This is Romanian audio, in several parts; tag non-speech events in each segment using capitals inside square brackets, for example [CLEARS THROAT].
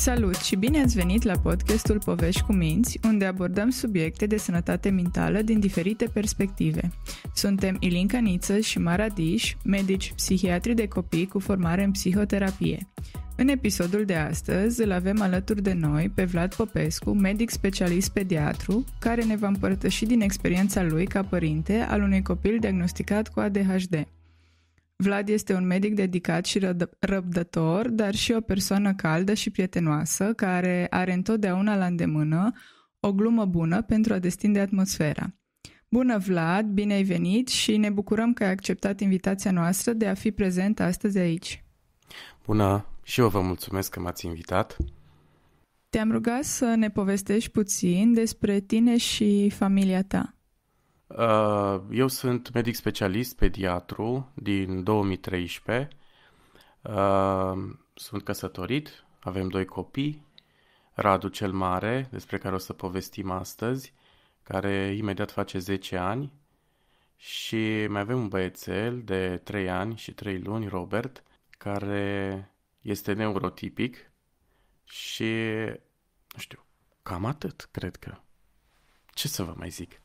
Salut și bine ați venit la podcastul Povești cu Minți, unde abordăm subiecte de sănătate mentală din diferite perspective. Suntem Ilinca Niță și Mara Diș, medici psihiatri de copii cu formare în psihoterapie. În episodul de astăzi îl avem alături de noi pe Vlad Popescu, medic specialist pediatru, care ne va împărtăși din experiența lui ca părinte al unui copil diagnosticat cu ADHD. Vlad este un medic dedicat și răbdător, dar și o persoană caldă și prietenoasă, care are întotdeauna la îndemână o glumă bună pentru a destinde atmosfera. Bună, Vlad! Bine ai venit și ne bucurăm că ai acceptat invitația noastră de a fi prezent astăzi aici. Bună! Și eu vă mulțumesc că m-ați invitat. Te-am rugat să ne povestești puțin despre tine și familia ta. Uh, eu sunt medic specialist, pediatru din 2013. Uh, sunt căsătorit, avem doi copii, Radu cel Mare, despre care o să povestim astăzi, care imediat face 10 ani și mai avem un băiețel de 3 ani și 3 luni, Robert, care este neurotipic și, nu știu, cam atât, cred că. Ce să vă mai zic?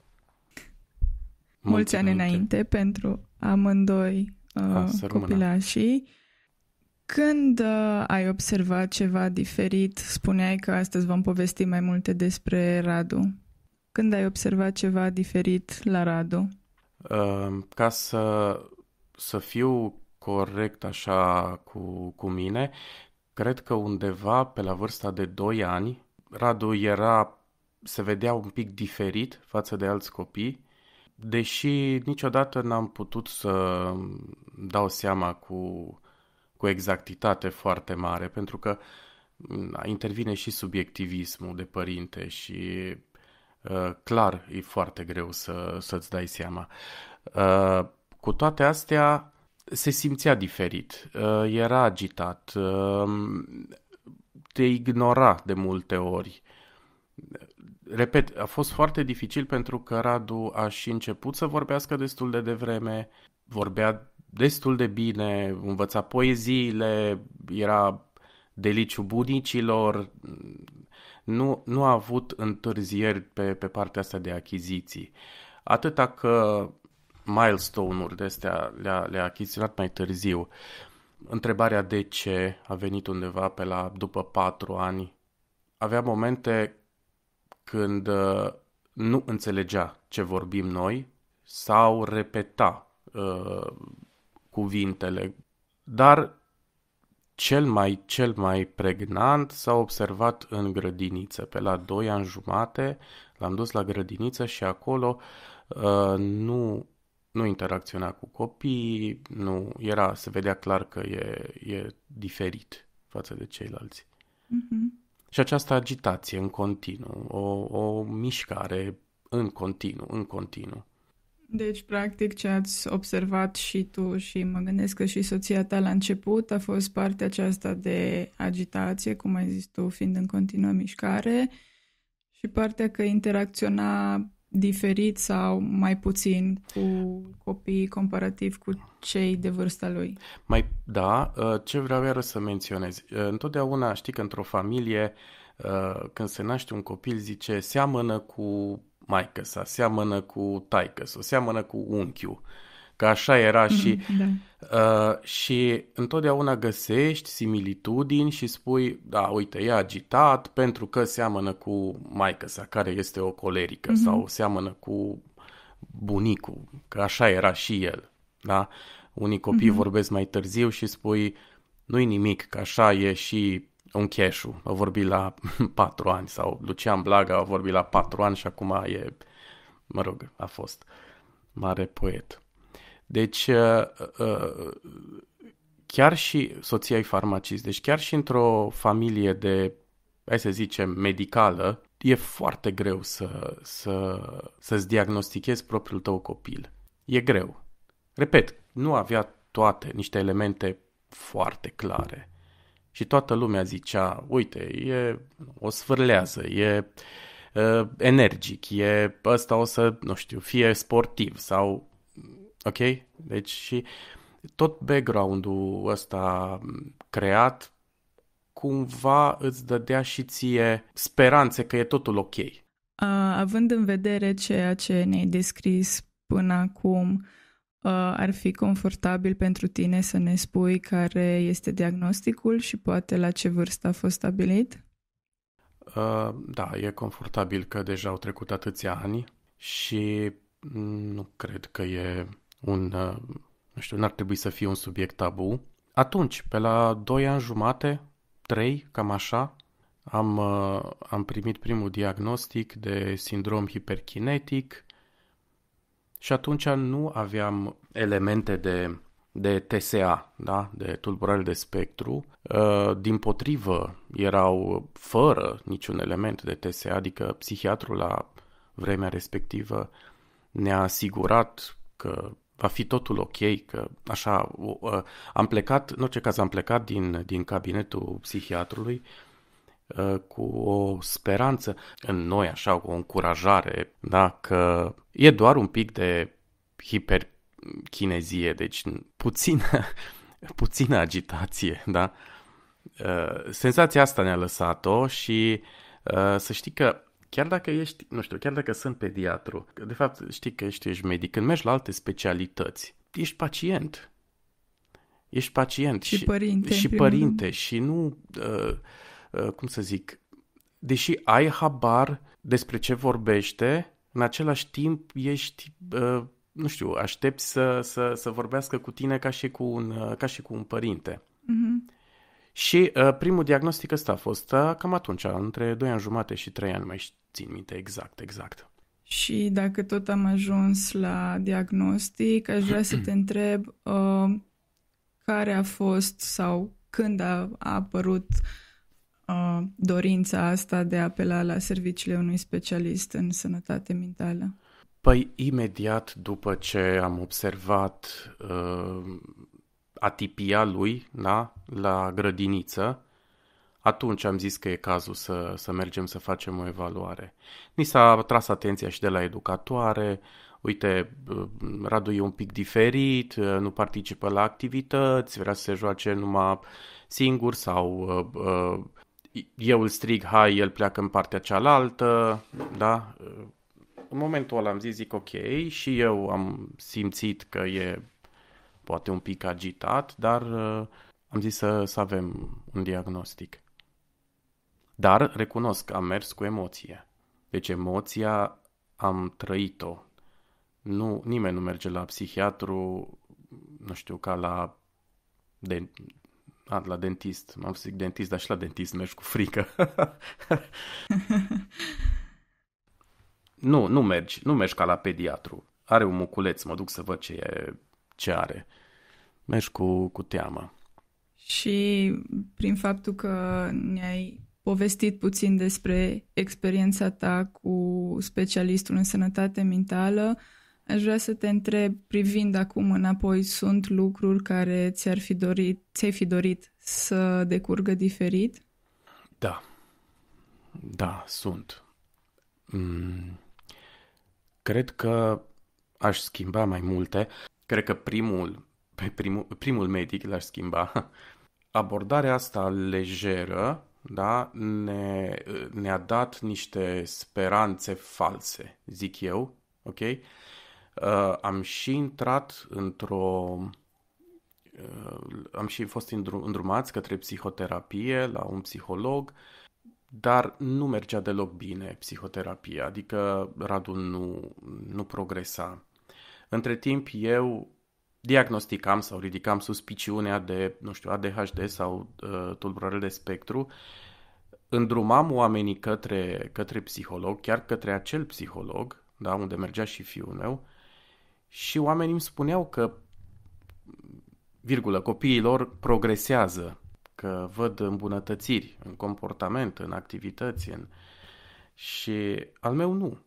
mulți ani înainte pentru amândoi uh, copilașii. Când uh, ai observat ceva diferit, spuneai că astăzi vom povesti mai multe despre Radu. Când ai observat ceva diferit la Radu? Uh, ca să, să fiu corect așa cu, cu mine, cred că undeva pe la vârsta de 2 ani, Radu era, se vedea un pic diferit față de alți copii deși niciodată n-am putut să dau seama cu, cu exactitate foarte mare, pentru că mm, intervine și subiectivismul de părinte și ă, clar e foarte greu să, să-ți dai seama. Ă, cu toate astea, se simțea diferit, ă, era agitat, te ignora de multe ori repet, a fost foarte dificil pentru că Radu a și început să vorbească destul de devreme, vorbea destul de bine, învăța poeziile, era deliciu bunicilor, nu, nu a avut întârzieri pe, pe partea asta de achiziții. Atâta că milestone-uri de astea le-a, le-a achiziționat mai târziu. Întrebarea de ce a venit undeva pe la după patru ani. Avea momente când uh, nu înțelegea ce vorbim noi sau repeta uh, cuvintele. Dar cel mai, cel mai pregnant s-a observat în grădiniță. Pe la 2 ani jumate l-am dus la grădiniță și acolo uh, nu, nu interacționa cu copii nu era, se vedea clar că e, e diferit față de ceilalți. Mm-hmm. Și această agitație în continuu, o, o mișcare în continuu, în continuu. Deci, practic, ce ați observat și tu și mă gândesc că și soția ta la început a fost partea aceasta de agitație, cum ai zis tu, fiind în continuă mișcare, și partea că interacționa diferit sau mai puțin cu copiii comparativ cu cei de vârsta lui. Mai da, ă, ce vreau iară să menționez. Ă, întotdeauna știi că într-o familie ă, când se naște un copil zice seamănă cu maică sa, seamănă cu taică sau seamănă cu unchiul că așa era mhm, și, da. uh, și întotdeauna găsești similitudini și spui, da, uite, e agitat pentru că seamănă cu maică sa care este o colerică mm-hmm. sau seamănă cu bunicul, că așa era și el, da? Unii copii mm-hmm. vorbesc mai târziu și spui, nu-i nimic, că așa e și un cheșu. A vorbit la [LAUGHS] patru ani sau Lucian Blaga a vorbit la patru ani și acum e, mă rog, a fost mare poet. Deci, uh, uh, chiar și soția e farmacist, deci chiar și într-o familie de, hai să zicem, medicală, e foarte greu să, să, să-ți diagnostichezi propriul tău copil. E greu. Repet, nu avea toate niște elemente foarte clare. Și toată lumea zicea, uite, e, o sfârlează, e uh, energic, e ăsta o să, nu știu, fie sportiv sau Ok? Deci și tot background-ul ăsta creat cumva îți dădea și ție speranțe că e totul ok. A, având în vedere ceea ce ne-ai descris până acum, ar fi confortabil pentru tine să ne spui care este diagnosticul și poate la ce vârstă a fost stabilit? Da, e confortabil că deja au trecut atâția ani și nu cred că e un, uh, nu știu, n-ar trebui să fie un subiect tabu. Atunci, pe la 2 ani jumate, 3, cam așa, am, uh, am primit primul diagnostic de sindrom hiperkinetic și atunci nu aveam elemente de, de TSA, da? de tulburare de spectru. Uh, din potrivă, erau fără niciun element de TSA, adică psihiatrul la vremea respectivă ne-a asigurat că va fi totul ok, că așa, am plecat, în orice caz am plecat din, din cabinetul psihiatrului uh, cu o speranță în noi, așa, cu o încurajare, da, că e doar un pic de hiperchinezie, deci puțină, [LAUGHS] puțină agitație, da? Uh, senzația asta ne-a lăsat-o și uh, să știi că chiar dacă ești, nu știu, chiar dacă sunt pediatru, că de fapt știi că ești, ești medic, când mergi la alte specialități, ești pacient. Ești pacient și, și părinte. Și părinte și nu, uh, uh, cum să zic, deși ai habar despre ce vorbește, în același timp ești, uh, nu știu, aștepți să, să, să vorbească cu tine ca și cu un, uh, ca și cu un părinte. Mm-hmm. Și uh, primul diagnostic ăsta a fost uh, cam atunci, între 2 ani jumate și 3 ani, mai țin minte exact, exact. Și dacă tot am ajuns la diagnostic, aș vrea să te [CLEARS THROAT] întreb uh, care a fost sau când a, a apărut uh, dorința asta de a apela la serviciile unui specialist în sănătate mentală? Păi imediat după ce am observat uh, atipia lui da? la grădiniță, atunci am zis că e cazul să, să mergem să facem o evaluare. Ni s-a tras atenția și de la educatoare, uite, Radu e un pic diferit, nu participă la activități, vrea să se joace numai singur sau uh, uh, eu îl strig, hai, el pleacă în partea cealaltă, da? În momentul ăla am zis, zic, ok, și eu am simțit că e poate un pic agitat, dar uh, am zis să, să avem un diagnostic. Dar recunosc că am mers cu emoție. Deci emoția am trăit-o. Nu, nimeni nu merge la psihiatru, nu știu, ca la, de, a, la dentist. Nu am zis dentist, dar și la dentist mergi cu frică. [LAUGHS] nu, nu mergi, nu mergi ca la pediatru. Are un muculeț, mă duc să văd ce e ce are. Mergi cu, cu teama. Și prin faptul că ne-ai povestit puțin despre experiența ta cu specialistul în sănătate mentală, aș vrea să te întreb, privind acum înapoi, sunt lucruri care ți-ar fi dorit, ți-ai fi dorit să decurgă diferit? Da. Da, sunt. Mm. Cred că aș schimba mai multe. Cred că primul, pe primul, primul medic l-aș schimba. Abordarea asta lejeră da, ne, ne-a dat niște speranțe false, zic eu, ok? Uh, am și intrat într-o... Uh, am și fost îndrumați către psihoterapie, la un psiholog, dar nu mergea deloc bine psihoterapia, adică Radu nu, nu progresa. Între timp eu diagnosticam sau ridicam suspiciunea de, nu știu, ADHD sau uh, tulburare de spectru, îndrumam oamenii către, către psiholog, chiar către acel psiholog, da, unde mergea și fiul meu, și oamenii îmi spuneau că, virgulă, copiilor progresează, că văd îmbunătățiri în comportament, în activități, în... și al meu nu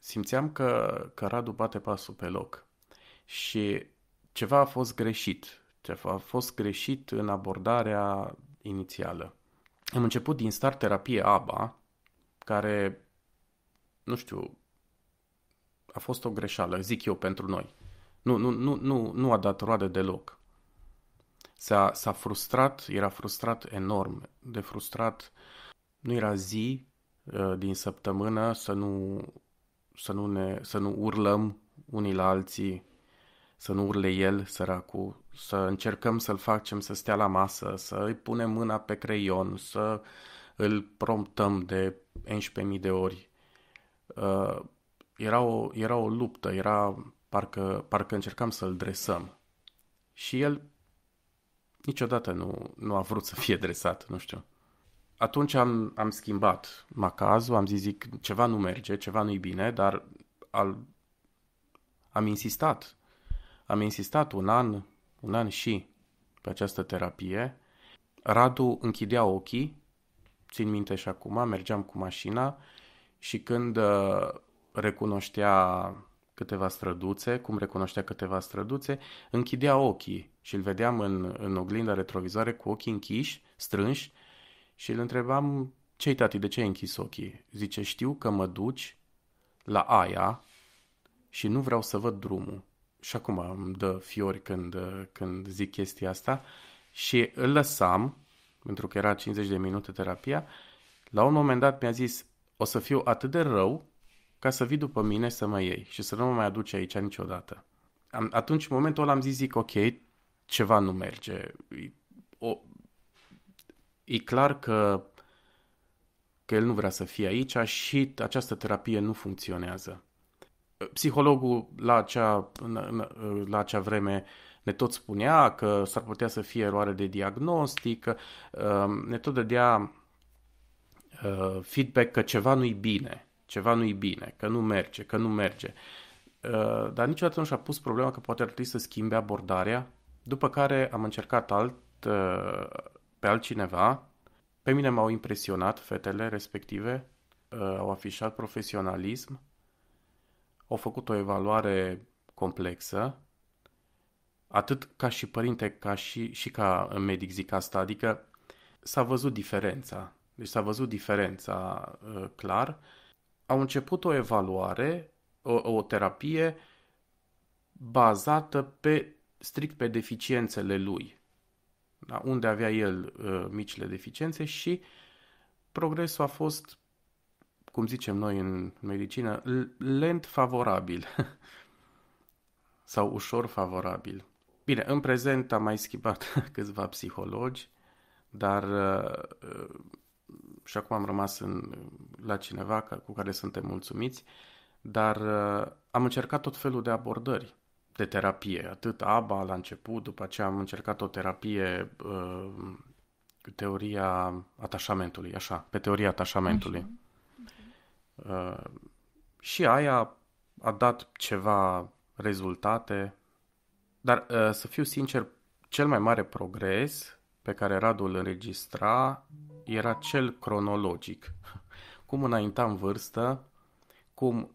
simțeam că, că Radu bate pasul pe loc și ceva a fost greșit, ceva a fost greșit în abordarea inițială. Am început din start terapie ABA, care, nu știu, a fost o greșeală, zic eu, pentru noi. Nu, nu, nu, nu, nu a dat roade deloc. S-a, s-a frustrat, era frustrat enorm, de frustrat. Nu era zi uh, din săptămână să nu să nu, ne, să nu urlăm unii la alții, să nu urle el, săracul, să încercăm să-l facem să stea la masă, să îi punem mâna pe creion, să îl promptăm de 11.000 de ori. Uh, era, o, era o luptă, era parcă, parcă încercam să-l dresăm. Și el niciodată nu, nu a vrut să fie dresat, nu știu atunci am, am schimbat macazul, am zis, zic, ceva nu merge, ceva nu-i bine, dar al, am insistat. Am insistat un an, un an și pe această terapie. Radu închidea ochii, țin minte și acum, mergeam cu mașina și când uh, recunoștea câteva străduțe, cum recunoștea câteva străduțe, închidea ochii și îl vedeam în, în oglinda retrovizoare cu ochii închiși, strânși și îl întrebam, ce-i tati, de ce ai închis ochii? Zice, știu că mă duci la aia și nu vreau să văd drumul. Și acum îmi dă fiori când, când zic chestia asta. Și îl lăsam, pentru că era 50 de minute terapia, la un moment dat mi-a zis, o să fiu atât de rău ca să vii după mine să mă iei și să nu mă mai aduci aici niciodată. atunci, în momentul ăla, am zis, zic, ok, ceva nu merge. O, e clar că, că el nu vrea să fie aici și această terapie nu funcționează. Psihologul la acea, la acea vreme ne tot spunea că s-ar putea să fie eroare de diagnostic, um, ne tot dădea uh, feedback că ceva nu-i bine, ceva nu-i bine, că nu merge, că nu merge. Uh, dar niciodată nu și-a pus problema că poate ar trebui să schimbe abordarea, după care am încercat alt, uh, pe altcineva. Pe mine m-au impresionat fetele respective, uh, au afișat profesionalism, au făcut o evaluare complexă, atât ca și părinte, ca și, și ca medic zic asta, adică s-a văzut diferența. Deci s-a văzut diferența uh, clar. Au început o evaluare, o, o terapie bazată pe strict pe deficiențele lui da? unde avea el uh, micile deficiențe și progresul a fost, cum zicem noi în medicină, lent favorabil [LAUGHS] sau ușor favorabil. Bine, în prezent am mai schimbat [LAUGHS] câțiva psihologi, dar uh, uh, și acum am rămas în, la cineva cu care suntem mulțumiți, dar uh, am încercat tot felul de abordări de terapie, atât ABA la început, după aceea am încercat o terapie cu uh, teoria atașamentului, așa, pe teoria atașamentului. Așa. Uh, și aia a dat ceva rezultate, dar uh, să fiu sincer, cel mai mare progres pe care Radu îl înregistra era cel cronologic. [LAUGHS] Cum înainta în vârstă, cum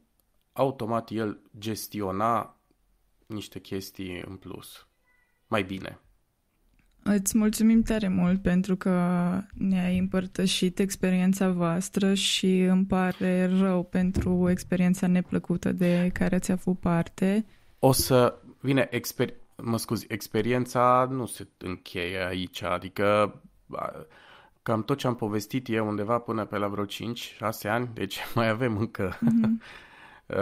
automat el gestiona niște chestii în plus. Mai bine. Îți mulțumim tare mult pentru că ne-ai împărtășit experiența voastră și îmi pare rău pentru experiența neplăcută de care ți-a fost parte. O să... Bine, exper... mă scuzi, experiența nu se încheie aici, adică cam tot ce am povestit e undeva până pe la vreo 5-6 ani, deci [LAUGHS] mai avem încă mm-hmm. [LAUGHS]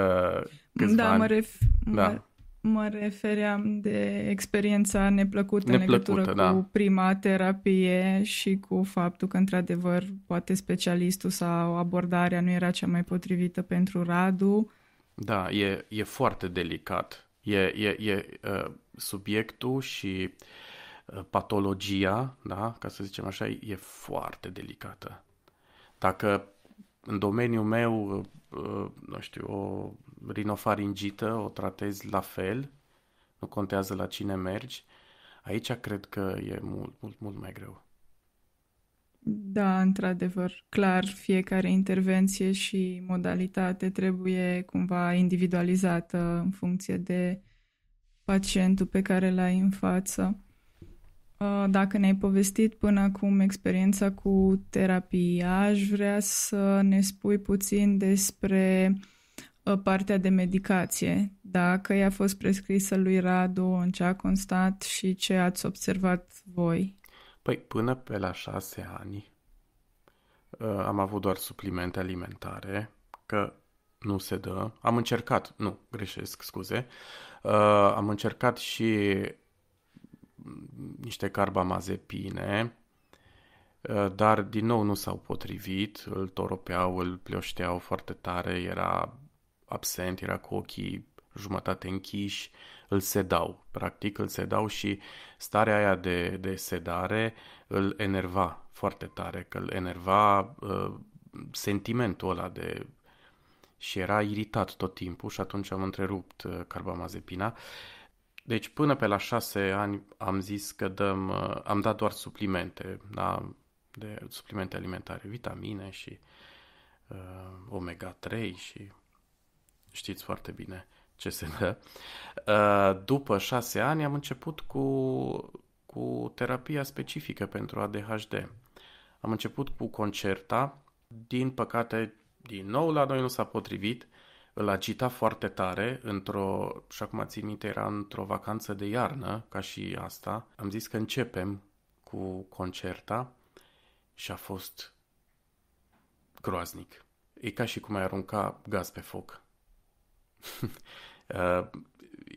câțiva da, ani. Mă ref- da, mă mă refeream de experiența neplăcută, neplăcută în legătură da. cu prima terapie și cu faptul că, într-adevăr, poate specialistul sau abordarea nu era cea mai potrivită pentru Radu. Da, e, e foarte delicat. E, e, e uh, subiectul și uh, patologia, da, ca să zicem așa, e foarte delicată. Dacă în domeniul meu, uh, nu știu, o rinofaringită o tratezi la fel, nu contează la cine mergi. Aici cred că e mult, mult, mult mai greu. Da, într-adevăr, clar, fiecare intervenție și modalitate trebuie cumva individualizată în funcție de pacientul pe care l-ai în față. Uh, dacă ne-ai povestit până acum experiența cu terapia, aș vrea să ne spui puțin despre uh, partea de medicație. Dacă i-a fost prescrisă lui Radu, în ce a constat și ce ați observat voi? Păi până pe la șase ani uh, am avut doar suplimente alimentare, că nu se dă. Am încercat, nu, greșesc, scuze. am încercat și niște carbamazepine, uh, dar din nou nu s-au potrivit, îl toropeau, îl pleoșteau foarte tare, era absent, era cu ochii jumătate închiși, îl sedau, practic îl sedau și starea aia de, de sedare îl enerva foarte tare, că îl enerva uh, sentimentul ăla de și era iritat tot timpul și atunci am întrerupt uh, carbamazepina. Uh, deci până pe la șase ani am zis că dăm, uh, am dat doar suplimente, da? de suplimente alimentare, vitamine și uh, omega-3 și știți foarte bine ce se dă. Uh, după șase ani am început cu, cu terapia specifică pentru ADHD. Am început cu concerta, din păcate din nou la noi nu s-a potrivit, îl agita foarte tare într-o, și acum țin minte, era într-o vacanță de iarnă, ca și asta. Am zis că începem cu concerta și a fost groaznic. E ca și cum ai arunca gaz pe foc. [LAUGHS] Uh,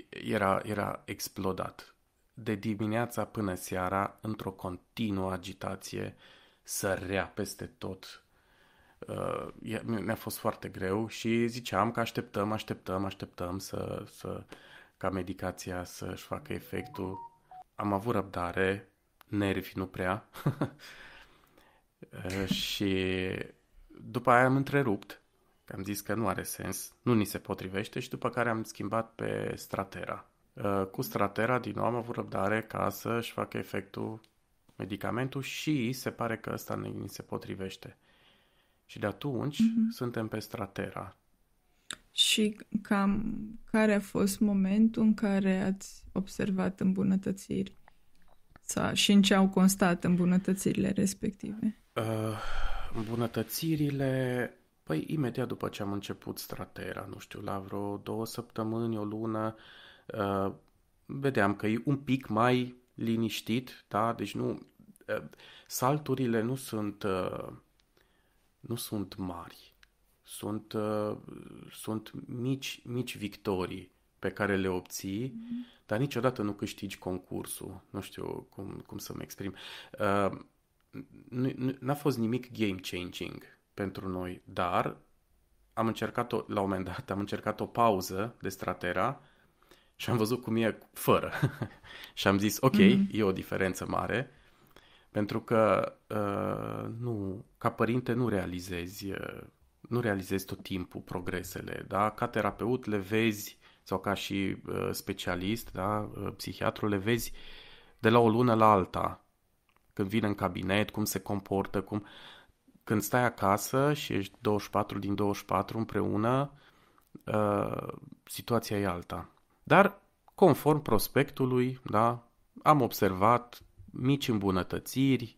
era, era explodat. De dimineața până seara, într-o continuă agitație, sărea peste tot, ne-a uh, fost foarte greu și ziceam că așteptăm, așteptăm, așteptăm să, să ca medicația să-și facă efectul. Am avut răbdare, nervi nu prea [LAUGHS] uh, și după aia am întrerupt, că am zis că nu are sens, nu ni se potrivește și după care am schimbat pe Stratera. Uh, cu Stratera din nou am avut răbdare ca să-și facă efectul medicamentul și se pare că ăsta ni se potrivește. Și de atunci mm-hmm. suntem pe Stratera. Și cam care a fost momentul în care ați observat îmbunătățiri? Sau, și în ce au constat îmbunătățirile respective? Uh, îmbunătățirile... Păi imediat după ce am început Stratera, nu știu, la vreo două săptămâni, o lună, uh, vedeam că e un pic mai liniștit, da? Deci nu... Uh, salturile nu sunt... Uh, nu sunt mari, sunt, uh, sunt mici, mici victorii pe care le obții, mm-hmm. dar niciodată nu câștigi concursul. Nu știu cum, cum să-mi exprim. Uh, n-a fost nimic game changing pentru noi, dar am încercat o, la un moment dat, am încercat o pauză de stratera și am văzut cum e fără. [LAUGHS] și am zis, ok, mm-hmm. e o diferență mare, pentru că uh, nu, ca părinte nu realizezi, uh, nu realizezi tot timpul progresele, da? Ca terapeut le vezi sau ca și uh, specialist, da, uh, psihiatru le vezi de la o lună la alta. Când vine în cabinet, cum se comportă, cum când stai acasă și ești 24 din 24 împreună, uh, situația e alta. Dar conform prospectului, da, am observat mici îmbunătățiri,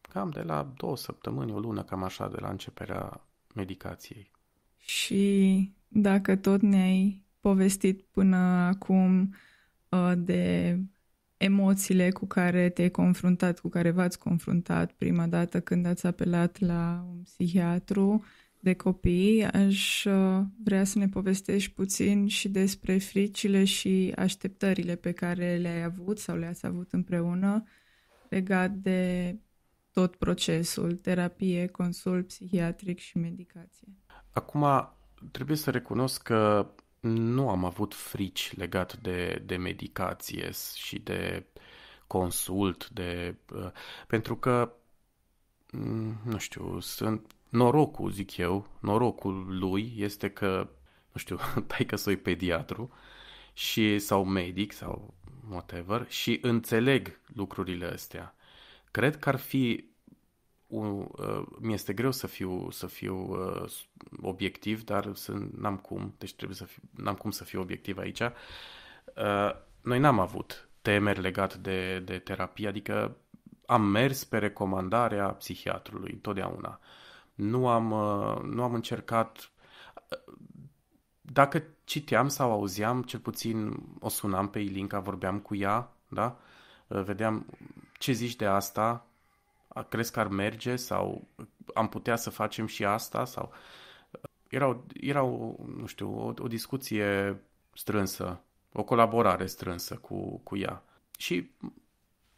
cam de la două săptămâni, o lună, cam așa, de la începerea medicației. Și dacă tot ne-ai povestit până acum uh, de emoțiile cu care te-ai confruntat, cu care v-ați confruntat prima dată când ați apelat la un psihiatru, de copii, aș uh, vrea să ne povestești puțin și despre fricile și așteptările pe care le-ai avut sau le-ați avut împreună legat de tot procesul, terapie, consult psihiatric și medicație. Acum, trebuie să recunosc că nu am avut frici legat de, de medicație și de consult, de, uh, pentru că, mm, nu știu, sunt norocul, zic eu, norocul lui este că, nu știu, [LAUGHS] tai că soi pediatru și, sau medic sau whatever și înțeleg lucrurile astea. Cred că ar fi un, uh, mi-este greu să fiu, să fiu uh, obiectiv, dar sunt, n-am cum, deci trebuie să fiu, n-am cum să fiu obiectiv aici. Uh, noi n-am avut temeri legate de, de terapie, adică am mers pe recomandarea psihiatrului întotdeauna. Uh, nu am, uh, nu am încercat. Dacă citeam sau auzeam, cel puțin o sunam pe Ilinca, vorbeam cu ea, da? Uh, vedeam ce zici de asta, crezi că ar merge sau am putea să facem și asta sau era, era o, nu știu, o, o discuție strânsă, o colaborare strânsă cu, cu ea. Și mm,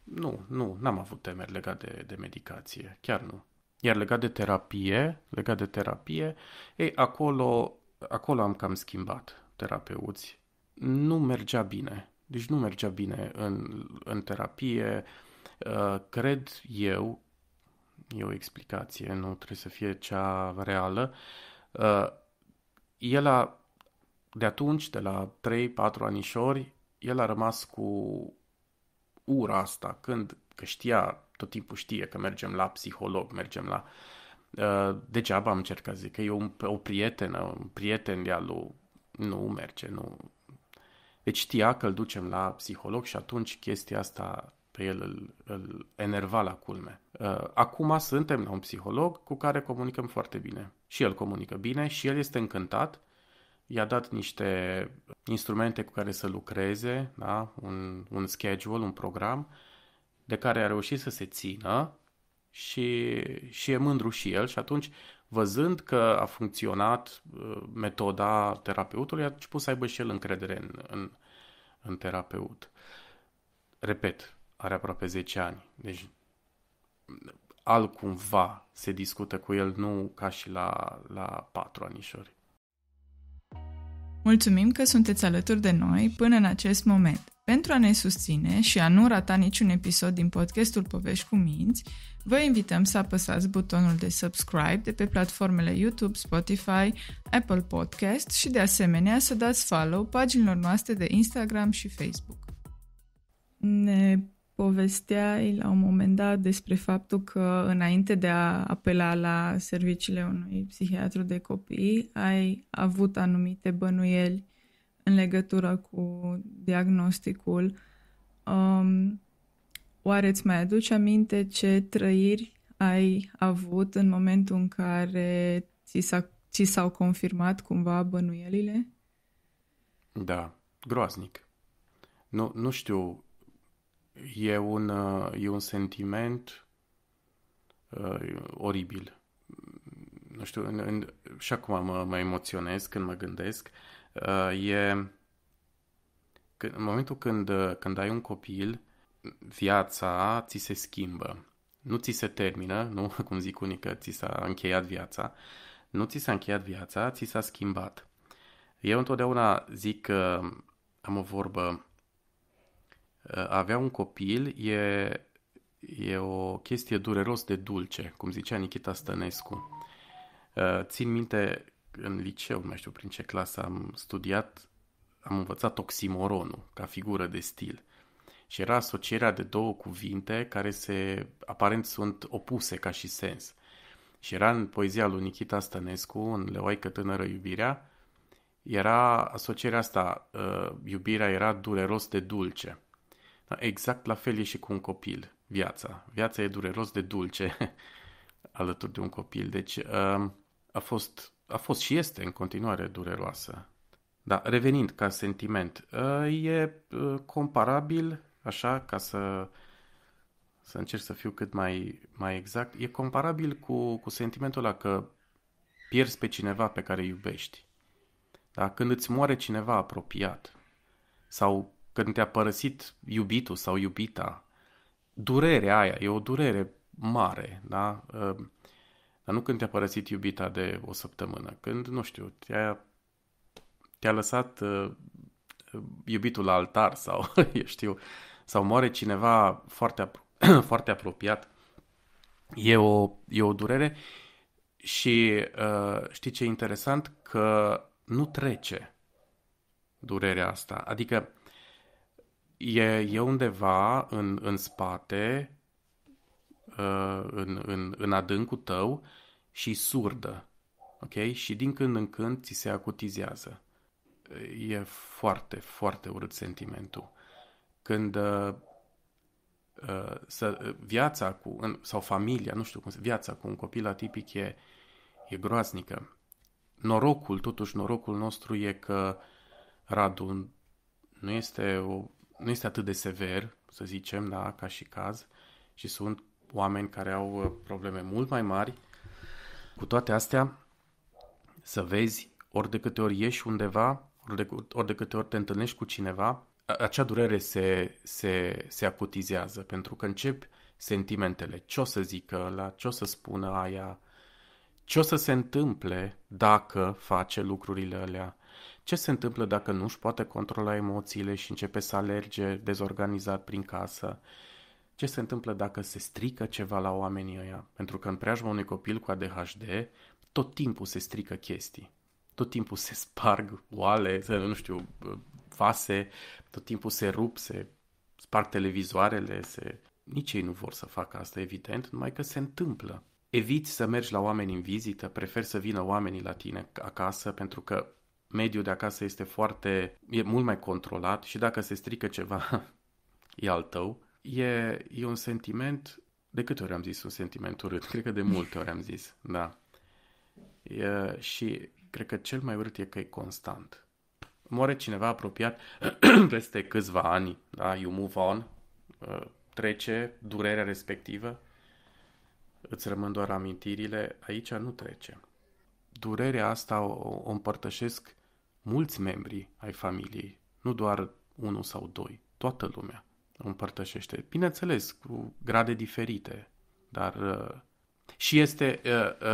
nu, nu, n-am avut temeri legate de, de medicație, chiar nu. Iar legat de terapie, legat de terapie, ei, acolo, acolo am cam schimbat terapeuți. Nu mergea bine. Deci nu mergea bine în, în terapie. Uh, cred eu, e o explicație, nu trebuie să fie cea reală, uh, el a, de atunci, de la 3-4 anișori, el a rămas cu ura asta, când că știa tot timpul știe că mergem la psiholog, mergem la... Uh, degeaba am încercat, zic că e un, o prietenă, un prieten de lui, nu merge, nu... Deci știa că îl ducem la psiholog și atunci chestia asta pe el îl, îl enerva la culme. Uh, acum suntem la un psiholog cu care comunicăm foarte bine. Și el comunică bine și el este încântat. I-a dat niște instrumente cu care să lucreze, da? un, un schedule, un program de care a reușit să se țină și, și e mândru și el și atunci, văzând că a funcționat uh, metoda terapeutului, a început să aibă și el încredere în, în, în terapeut. Repet, are aproape 10 ani, deci altcumva se discută cu el, nu ca și la, la patru anișori. Mulțumim că sunteți alături de noi până în acest moment. Pentru a ne susține și a nu rata niciun episod din podcastul Povești cu Minți, vă invităm să apăsați butonul de subscribe de pe platformele YouTube, Spotify, Apple Podcast și de asemenea să dați follow paginilor noastre de Instagram și Facebook. Ne povesteai la un moment dat despre faptul că înainte de a apela la serviciile unui psihiatru de copii, ai avut anumite bănuieli în legătură cu diagnosticul, um, oare îți mai aduci aminte ce trăiri ai avut în momentul în care ți, s-a, ți s-au confirmat cumva bănuielile? Da, groaznic. Nu, nu știu, e un, uh, e un sentiment uh, oribil. Nu știu, în, în, și acum mă, mă emoționez când mă gândesc. Uh, Uh, e în momentul când, uh, când ai un copil, viața ți se schimbă. Nu ți se termină, nu [LAUGHS] cum zic unii că ți s-a încheiat viața. Nu ți s-a încheiat viața, ți s-a schimbat. Eu întotdeauna zic că am o vorbă. Uh, avea un copil e, e o chestie dureros de dulce, cum zicea Nikita Stănescu. Țin minte în liceu, nu mai știu prin ce clasă am studiat, am învățat oximoronul ca figură de stil. Și era asocierea de două cuvinte care se aparent sunt opuse ca și sens. Și era în poezia lui Nikita Stănescu, în Leoaică tânără iubirea, era asocierea asta, uh, iubirea era dureros de dulce. Da, exact la fel e și cu un copil, viața. Viața e dureros de dulce [LAUGHS] alături de un copil. Deci uh, a fost a fost și este în continuare dureroasă. Da, revenind ca sentiment, ă, e ă, comparabil, așa, ca să, să încerc să fiu cât mai, mai exact, e comparabil cu, cu sentimentul ăla că pierzi pe cineva pe care iubești. Da, când îți moare cineva apropiat sau când te-a părăsit iubitul sau iubita, durerea aia e o durere mare, da? Ă, dar nu când te-a părăsit iubita de o săptămână, când, nu știu, te-a, te-a lăsat uh, uh iubitul la altar sau, [LAUGHS] eu știu, sau moare cineva foarte, apro- [CLEARS THROAT] foarte apropiat. E o, e o durere și uh, știi ce e interesant? Că nu trece durerea asta. Adică e, e undeva în, în spate Uh, în, în, în adâncul tău și surdă. Ok? Și din când în când ți se acutizează. Uh, e foarte, foarte urât sentimentul. Când uh, uh să, viața cu, în, sau familia, nu știu cum, viața cu un copil atipic e, e groaznică. Norocul, totuși norocul nostru e că Radu nu este, o, nu este atât de sever, să zicem, da, ca și caz, și sunt oameni care au uh, probleme mult mai mari. Cu toate astea, să vezi ori de câte ori ieși undeva, ori de, ori de câte ori te întâlnești cu cineva, acea durere se, se, se acutizează, pentru că încep sentimentele. Ce o să zică la ce o să spună aia, ce o să se întâmple dacă face lucrurile alea, ce se întâmplă dacă nu și poate controla emoțiile și începe să alerge dezorganizat prin casă, ce se întâmplă dacă se strică ceva la oamenii ăia. Pentru că în preajma unui copil cu ADHD, tot timpul se strică chestii. Tot timpul se sparg oale, nu știu, vase, tot timpul se rup, se sparg televizoarele, se... Nici ei nu vor să facă asta, evident, numai că se întâmplă. Eviți să mergi la oameni în vizită, preferi să vină oamenii la tine acasă, pentru că mediul de acasă este foarte, e mult mai controlat și dacă se strică ceva, [LAUGHS] e al tău. E, e un sentiment, de câte ori am zis un sentiment urât? Cred că de multe ori am zis, da. E, și cred că cel mai urât e că e constant. Moare cineva apropiat [CLEARS THROAT] peste câțiva ani, da, you move on, ă, trece durerea respectivă, îți rămân doar amintirile, aici nu trece. Durerea asta o, o împărtășesc mulți membri ai familiei, nu doar unul sau doi, toată lumea împărtășește. Bineînțeles, cu grade diferite, dar uh, și este, uh,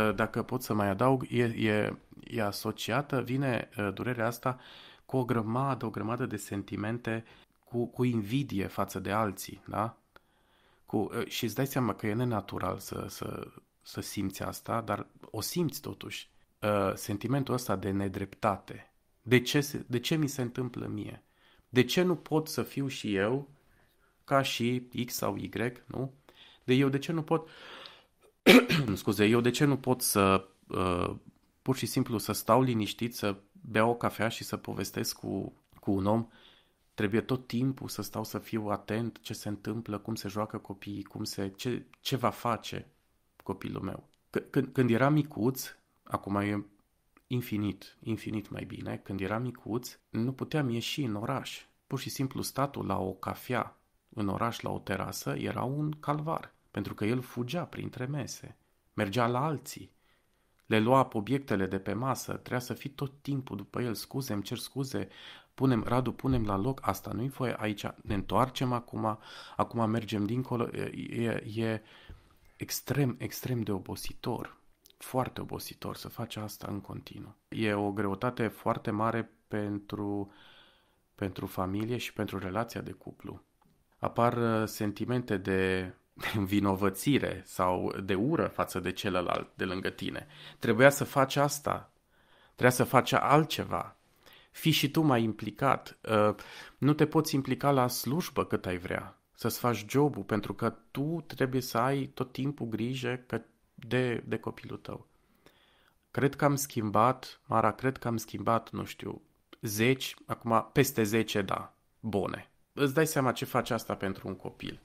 uh, dacă pot să mai adaug, e, e, e asociată, vine durerea asta cu o grămadă, o grămadă de sentimente cu, cu invidie față de alții, da? Cu, și îți dai seama că e nenatural să, să, să simți asta, dar o simți totuși. Sentimentul ăsta de nedreptate. De ce, de ce mi se întâmplă mie? De ce nu pot să fiu și eu ca și X sau Y, nu? De eu de ce nu pot, [CLEARS THROAT] scuze, eu de ce nu pot să uh, pur și simplu să stau liniștit, să beau o cafea și să povestesc cu, cu un om trebuie tot timpul să stau să fiu atent ce se întâmplă, cum se joacă copiii, cum se, ce, ce va face copilul meu. Când, când era micuț, acum e infinit, infinit mai bine, când era micuț, nu puteam ieși în oraș. Pur și simplu statul la o cafea în oraș la o terasă era un calvar, pentru că el fugea printre mese. Mergea la alții. Le lua obiectele de pe masă, trebuia să fii tot timpul după el, scuze, îmi cer scuze, punem, Radu, punem la loc, asta nu-i voie aici, ne întoarcem acum, acum mergem dincolo, e, e, e extrem, extrem de obositor, foarte obositor să faci asta în continuu. E o greutate foarte mare pentru, pentru familie și pentru relația de cuplu apar uh, sentimente de învinovățire sau de ură față de celălalt de lângă tine. Trebuia să faci asta, trebuia să faci altceva. Fii și tu mai implicat. Uh, nu te poți implica la slujbă cât ai vrea, să-ți faci jobul, pentru că tu trebuie să ai tot timpul grijă de, de copilul tău. Cred că am schimbat, Mara, cred că am schimbat, nu știu, zeci, acum peste zece, da, bune îți dai seama ce face asta pentru un copil.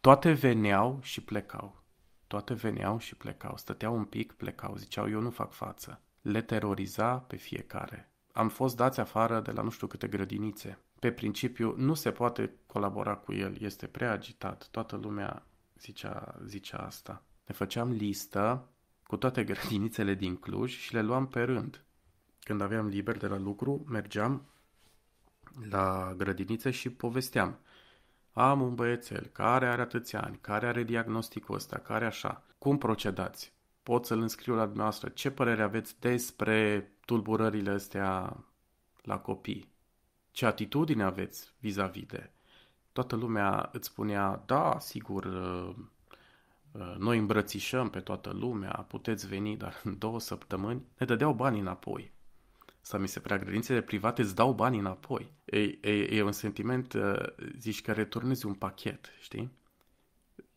Toate veneau și plecau. Toate veneau și plecau. Stăteau un pic, plecau. Ziceau, eu nu fac față. Le teroriza pe fiecare. Am fost dați afară de la nu știu câte grădinițe. Pe principiu, nu se poate colabora cu el. Este prea agitat. Toată lumea zicea, zicea asta. Ne făceam listă cu toate grădinițele din Cluj și le luam pe rând. Când aveam liber de la lucru, mergeam la grădiniță și povesteam. Am un băiețel care are atâția ani, care are diagnosticul ăsta, care așa. Cum procedați? Pot să-l înscriu la dumneavoastră. Ce părere aveți despre tulburările astea la copii? Ce atitudine aveți vis-a-vis de? Toată lumea îți spunea, da, sigur, ă, ă, noi îmbrățișăm pe toată lumea, puteți veni, dar în două săptămâni ne dădeau bani înapoi. Să mi se prea grădințele private îți dau bani înapoi e, e, e un sentiment, uh, zici că returnezi un pachet, știi?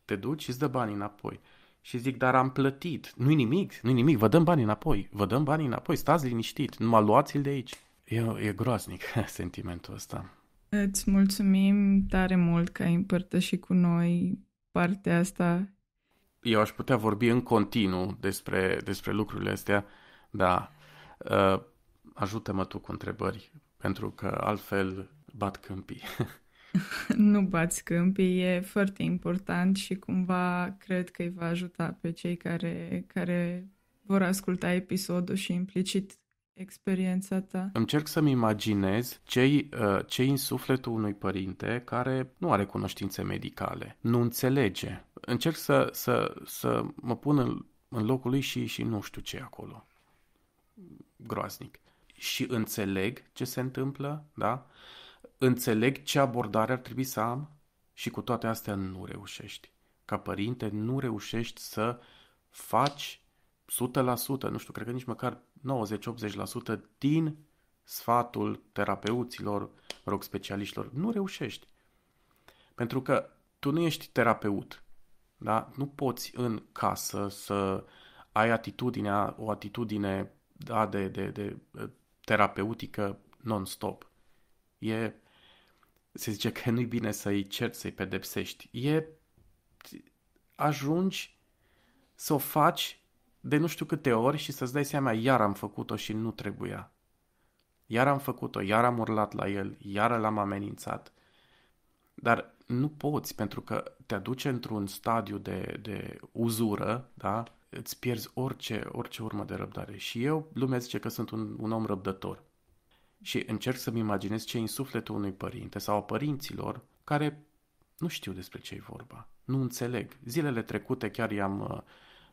Te duci și îți dă banii înapoi. Și zic, dar am plătit. Nu-i nimic, nu-i nimic, vă dăm banii înapoi, vă dăm banii înapoi, stați liniștit, mă luați-l de aici. E, e groaznic [LAUGHS] sentimentul ăsta. Îți mulțumim tare mult că ai împărtășit cu noi partea asta. Eu aș putea vorbi în continuu despre, despre lucrurile astea, dar uh, ajută-mă tu cu întrebări, pentru că altfel bat câmpii. [LAUGHS] nu bați câmpii, e foarte important și cumva cred că îi va ajuta pe cei care, care vor asculta episodul și implicit experiența ta? Încerc să-mi imaginez cei uh, ce în sufletul unui părinte care nu are cunoștințe medicale, nu înțelege. Încerc să, să, să mă pun în, în locul lui și, și nu știu ce acolo. Groaznic și înțeleg ce se întâmplă, da? Înțeleg ce abordare ar trebui să am și cu toate astea nu reușești. Ca părinte nu reușești să faci 100%, nu știu, cred că nici măcar 90-80% din sfatul terapeuților, mă rog, specialiștilor. Nu reușești. Pentru că tu nu ești terapeut, da? Nu poți în casă să ai atitudinea, o atitudine da, de, de, de terapeutică non-stop. E, se zice că nu-i bine să-i cerți, să-i pedepsești. E, ajungi să o faci de nu știu câte ori și să-ți dai seama, iar am făcut-o și nu trebuia. Iar am făcut-o, iar am urlat la el, iar l-am amenințat. Dar nu poți, pentru că te aduce într-un stadiu de, de uzură, da? îți pierzi orice, orice urmă de răbdare. Și eu, lumea zice că sunt un, un om răbdător. Și încerc să-mi imaginez ce în sufletul unui părinte sau a părinților care nu știu despre ce e vorba. Nu înțeleg. Zilele trecute chiar i-am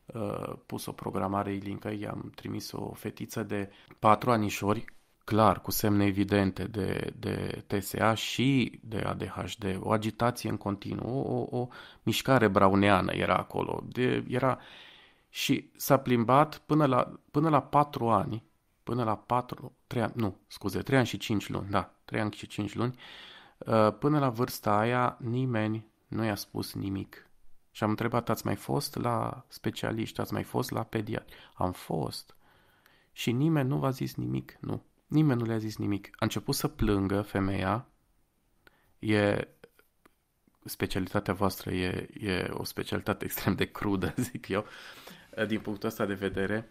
uh, uh pus o programare ilincă, i-am trimis o fetiță de patru anișori, clar, cu semne evidente de, de TSA și de ADHD, o agitație în continuu, o, o, o mișcare brauneană era acolo. De, era uh, și s-a plimbat până la, până la 4 ani, până la 4, 3 ani, nu, scuze, 3 ani și 5 luni, da, 3 ani și 5 luni, uh, până la vârsta aia nimeni nu i-a spus nimic. Și am întrebat, ați mai fost la specialiști, ați mai fost la pediatri? Am fost. Și nimeni nu v-a zis nimic, nu. Nimeni nu le-a zis nimic. A început să plângă femeia. E specialitatea voastră e, e o specialitate [LAUGHS] extrem de crudă, zic eu. Eh, din punctul ăsta de vedere.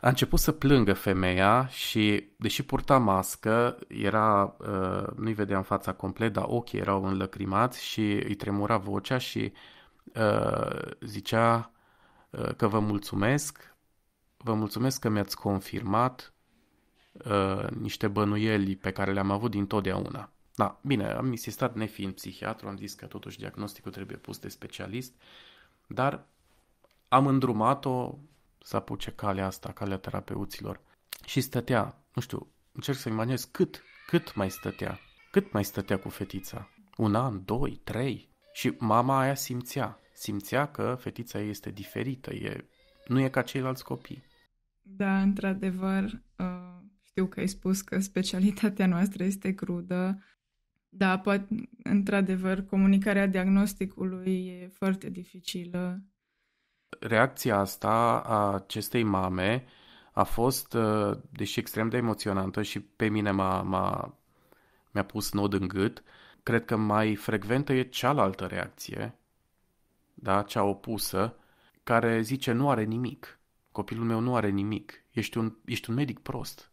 A început să plângă femeia și, deși purta mască, era, eh, nu-i vedeam fața complet, dar ochii erau înlăcrimați și îi tremura vocea și eh, zicea că vă mulțumesc, vă mulțumesc că mi-ați confirmat niște bănuieli pe care le-am avut dintotdeauna. Da, bine, am insistat nefiind psihiatru, am zis că totuși diagnosticul trebuie pus de specialist, dar am îndrumat-o să apuce calea asta, calea terapeuților. Și stătea, nu știu, încerc să imaginez cât, cât mai stătea, cât mai stătea cu fetița. Un an, doi, trei. Și mama aia simțea, simțea că fetița ei este diferită, e, nu e ca ceilalți copii. Da, într-adevăr, uh, știu că ai spus că specialitatea noastră este crudă, da, poate, într-adevăr, comunicarea diagnosticului e foarte dificilă reacția asta a acestei mame a fost, uh, deși extrem de emoționantă și pe mine m-a, m-a, mi-a pus nod în gât, cred că mai frecventă e cealaltă reacție, da, cea opusă, care zice nu are nimic, copilul meu nu are nimic, ești un, ești un medic prost.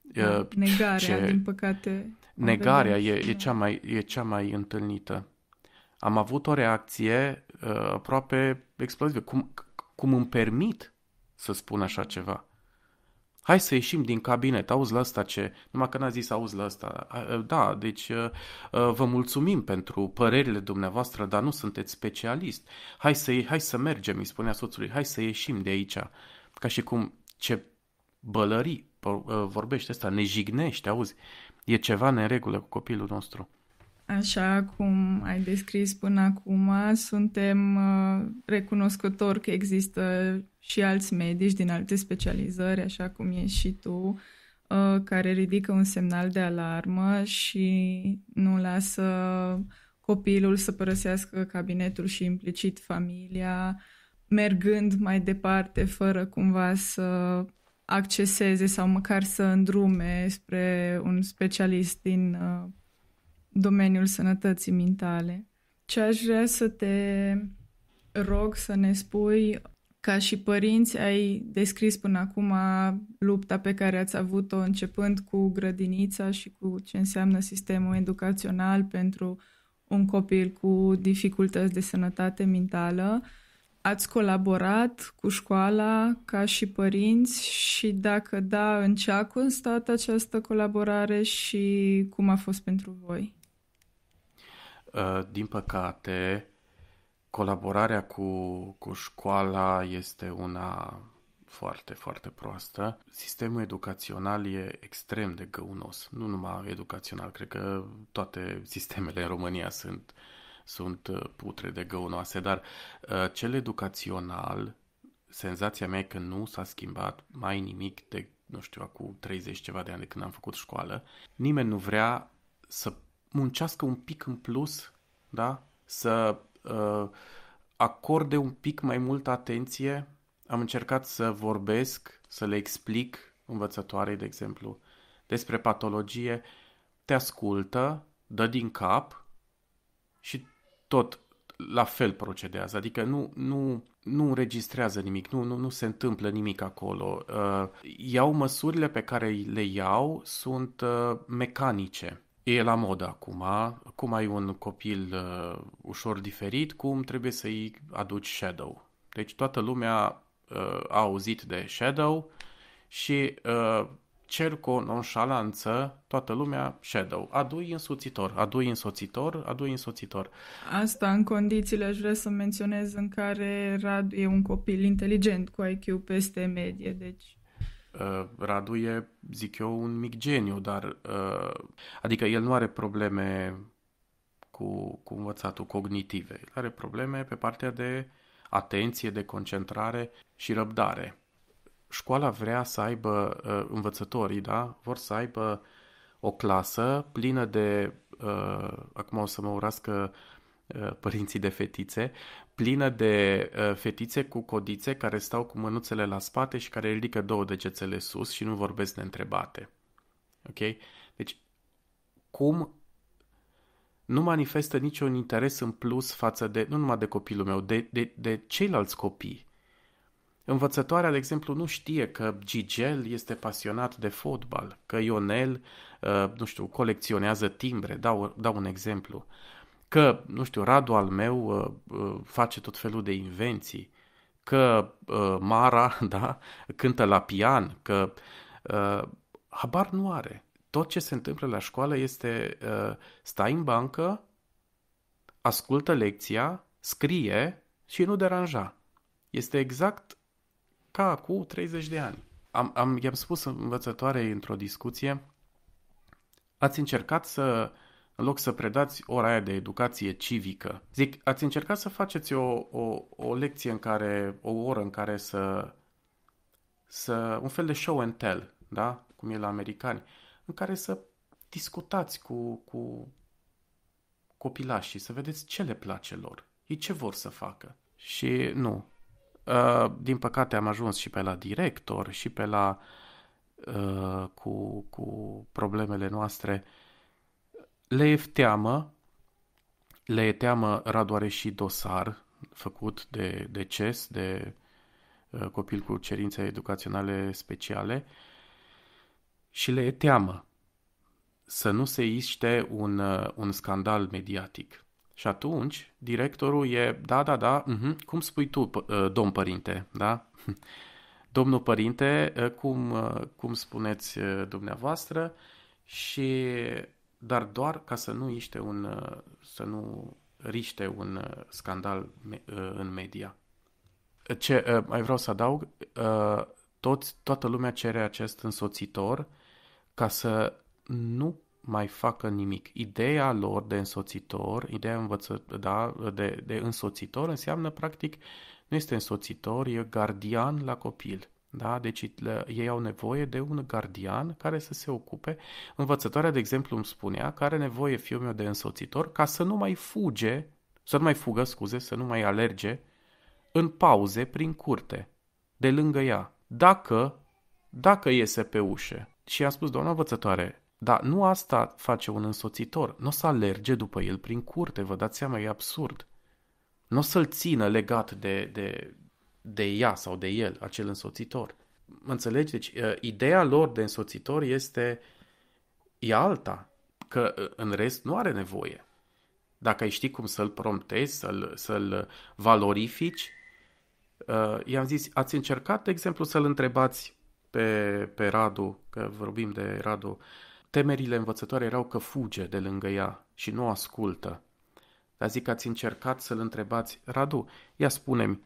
Da, uh, negarea, ce... din păcate. Negarea e, e, da. cea mai, e cea mai întâlnită. Am avut o reacție Uh, aproape explozive. Cum, cum îmi permit să spun așa ceva? Hai să ieșim din cabinet, auzi la asta ce... Numai că n-a zis auzi la asta. Uh, da, deci uh, vă mulțumim pentru părerile dumneavoastră, dar nu sunteți specialist. Hai să, hai să mergem, îi spunea soțului, hai să ieșim de aici. Ca și cum ce bălării vorbește asta, ne jignește, auzi. E ceva neregulă cu copilul nostru. Așa cum ai descris până acum, suntem uh, recunoscători că există și alți medici din alte specializări, așa cum ești și tu, uh, care ridică un semnal de alarmă și nu lasă copilul să părăsească cabinetul și implicit familia, mergând mai departe fără cumva să acceseze sau măcar să îndrume spre un specialist din uh, domeniul sănătății mintale. Ce aș vrea să te rog să ne spui, ca și părinți, ai descris până acum lupta pe care ați avut-o începând cu grădinița și cu ce înseamnă sistemul educațional pentru un copil cu dificultăți de sănătate mentală. Ați colaborat cu școala ca și părinți și dacă da, în ce a constat această colaborare și cum a fost pentru voi? Uh, din păcate, colaborarea cu, cu școala este una foarte, foarte proastă. Sistemul educațional e extrem de găunos, nu numai educațional, cred că toate sistemele în România sunt, sunt uh, putre de găunoase, dar uh, cel educațional, senzația mea e că nu s-a schimbat mai nimic de, nu știu, acum 30 ceva de ani de când am făcut școală. Nimeni nu vrea să muncească un pic în plus, da? să uh, acorde un pic mai multă atenție. Am încercat să vorbesc, să le explic învățătoarei, de exemplu, despre patologie. Te ascultă, dă din cap și tot la fel procedează. Adică nu, nu, nu înregistrează nimic, nu, nu, nu se întâmplă nimic acolo. Uh, iau măsurile pe care le iau, sunt uh, mecanice e la mod acum, cum ai un copil uh, ușor diferit, cum trebuie să-i aduci shadow. Deci toată lumea uh, a auzit de shadow și uh, cer cu nonșalanță toată lumea shadow. Adui însoțitor, adui însoțitor, adui însoțitor. Asta în condițiile, aș vrea să menționez, în care Rad e un copil inteligent cu IQ peste medie, deci Uh, Radu e, zic eu, un mic geniu, dar uh, adică el nu are probleme cu, cu învățatul cognitive, el are probleme pe partea de atenție, de concentrare și răbdare. Școala vrea să aibă, uh, învățătorii, da, vor să aibă o clasă plină de, acum o să mă urască Uh, părinții de fetițe, plină de uh, fetițe cu codițe care stau cu mânuțele la spate și care ridică două degețele sus și nu vorbesc întrebate. Ok? Deci, cum nu manifestă niciun interes în plus față de, nu numai de copilul meu, de, de, de ceilalți copii. Învățătoarea, de exemplu, nu știe că Gigel este pasionat de fotbal, că Ionel, uh, nu știu, colecționează timbre, dau, dau un exemplu că, nu știu, Radu al meu uh, uh, face tot felul de invenții, că uh, Mara, [LAUGHS] da, cântă la pian, că habar nu are. Tot ce se întâmplă la școală este stai în bancă, ascultă lecția, scrie și nu deranja. Este exact ca cu 30 de ani. Am, am, i-am spus învățătoarei într-o discuție, ați încercat să în loc să predați ora aia de educație civică. Zic, ați încercat să faceți o, o, o lecție în care, o oră în care să, să, un fel de show and tell, da? Cum e la americani, în care să discutați cu, cu copilașii, să vedeți ce le place lor, ei ce vor să facă. Și nu, ă, din păcate am ajuns și pe la director și pe la ă, cu, cu problemele noastre le e teamă, le e teamă, radoare și dosar făcut de, de CES, uh, de copil cu cerințe educaționale speciale și le e teamă să nu se iște un, uh, un scandal mediatic. Și atunci, directorul e, da, da, da, uh-huh, cum spui tu, p- uh, domn părinte, da? [LAUGHS] Domnul părinte, cum, cum spuneți dumneavoastră și dar doar ca să nu iște un, uh, să nu riște un uh, scandal uh, în media. Ce mai vreau să adaug, toți, toată lumea cere acest însoțitor ca să nu mai facă nimic. Ideea lor de însoțitor, ideea învăță, da, de, de însoțitor înseamnă practic nu este însoțitor, e gardian la copil. Da? Deci ei au nevoie de un gardian care să se ocupe. Învățătoarea, de exemplu, îmi spunea că are nevoie fiul meu de însoțitor ca să nu mai fuge, să nu mai fugă, scuze, să nu mai alerge în pauze prin curte, de lângă ea, dacă, dacă iese pe ușă. Și i-am spus, doamna învățătoare, dar nu asta face un însoțitor, nu o să alerge după el prin curte, vă dați seama, e absurd. Nu o să-l țină legat de, de, de ea sau de el, acel însoțitor. înțelegi? Deci, uh, ideea lor de însoțitor este e alta, că uh, în rest nu are nevoie. Dacă ai ști cum să-l promptezi, să-l, să valorifici, uh, i-am zis, ați încercat, de exemplu, să-l întrebați pe, pe Radu, că vorbim de Radu, temerile învățătoare erau că fuge de lângă ea și nu ascultă. Dar zic, ați încercat să-l întrebați, Radu, ia spune-mi,